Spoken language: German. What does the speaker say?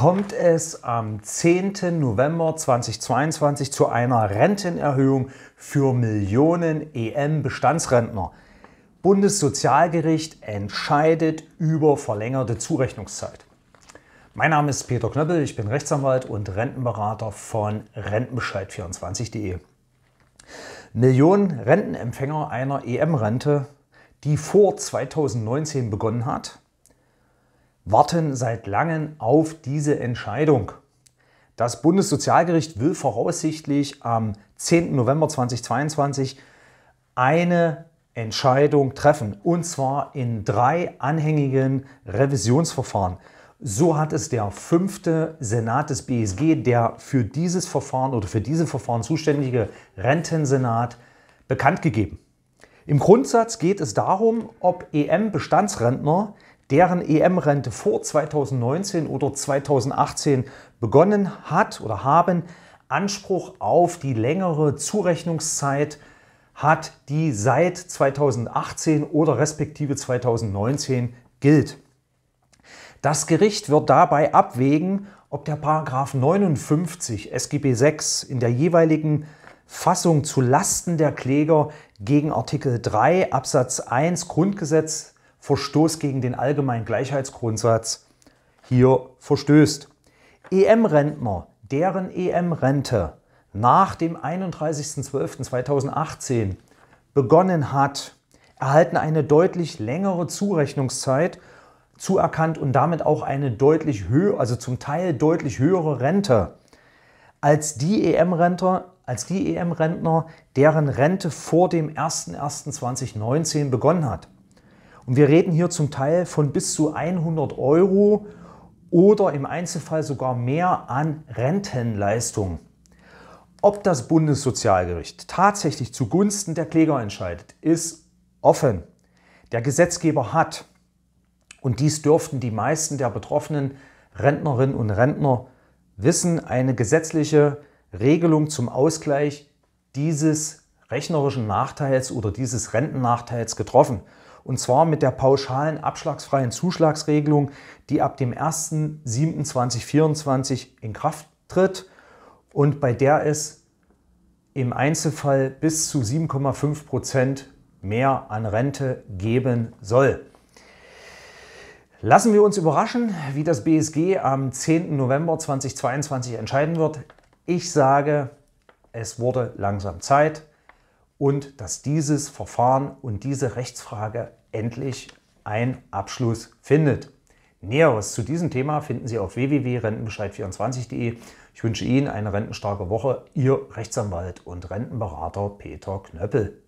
kommt es am 10. November 2022 zu einer Rentenerhöhung für Millionen EM-Bestandsrentner. Bundessozialgericht entscheidet über verlängerte Zurechnungszeit. Mein Name ist Peter Knöppel, ich bin Rechtsanwalt und Rentenberater von Rentenbescheid24.de. Millionen Rentenempfänger einer EM-Rente, die vor 2019 begonnen hat, warten seit langem auf diese Entscheidung. Das Bundessozialgericht will voraussichtlich am 10. November 2022 eine Entscheidung treffen, und zwar in drei anhängigen Revisionsverfahren. So hat es der fünfte Senat des BSG, der für dieses Verfahren oder für diese Verfahren zuständige Rentensenat, bekannt gegeben. Im Grundsatz geht es darum, ob EM-Bestandsrentner deren EM-Rente vor 2019 oder 2018 begonnen hat oder haben, Anspruch auf die längere Zurechnungszeit hat, die seit 2018 oder respektive 2019 gilt. Das Gericht wird dabei abwägen, ob der Paragraf 59 SGB 6 in der jeweiligen Fassung zu Lasten der Kläger gegen Artikel 3 Absatz 1 Grundgesetz Verstoß gegen den allgemeinen Gleichheitsgrundsatz hier verstößt. EM-Rentner, deren EM-Rente nach dem 31.12.2018 begonnen hat, erhalten eine deutlich längere Zurechnungszeit zuerkannt und damit auch eine deutlich höher, also zum Teil deutlich höhere Rente als die EM-Rentner, als die EM-Rentner, deren Rente vor dem 01.01.2019 begonnen hat. Und wir reden hier zum Teil von bis zu 100 Euro oder im Einzelfall sogar mehr an Rentenleistungen. Ob das Bundessozialgericht tatsächlich zugunsten der Kläger entscheidet, ist offen. Der Gesetzgeber hat, und dies dürften die meisten der betroffenen Rentnerinnen und Rentner wissen, eine gesetzliche Regelung zum Ausgleich dieses rechnerischen Nachteils oder dieses Rentennachteils getroffen und zwar mit der pauschalen abschlagsfreien Zuschlagsregelung, die ab dem 1.7.2024 in Kraft tritt und bei der es im Einzelfall bis zu 7,5 Prozent mehr an Rente geben soll. Lassen wir uns überraschen, wie das BSG am 10. November 2022 entscheiden wird. Ich sage, es wurde langsam Zeit und dass dieses Verfahren und diese Rechtsfrage endlich einen Abschluss findet. Näheres zu diesem Thema finden Sie auf www.rentenbescheid24.de. Ich wünsche Ihnen eine rentenstarke Woche. Ihr Rechtsanwalt und Rentenberater Peter Knöppel.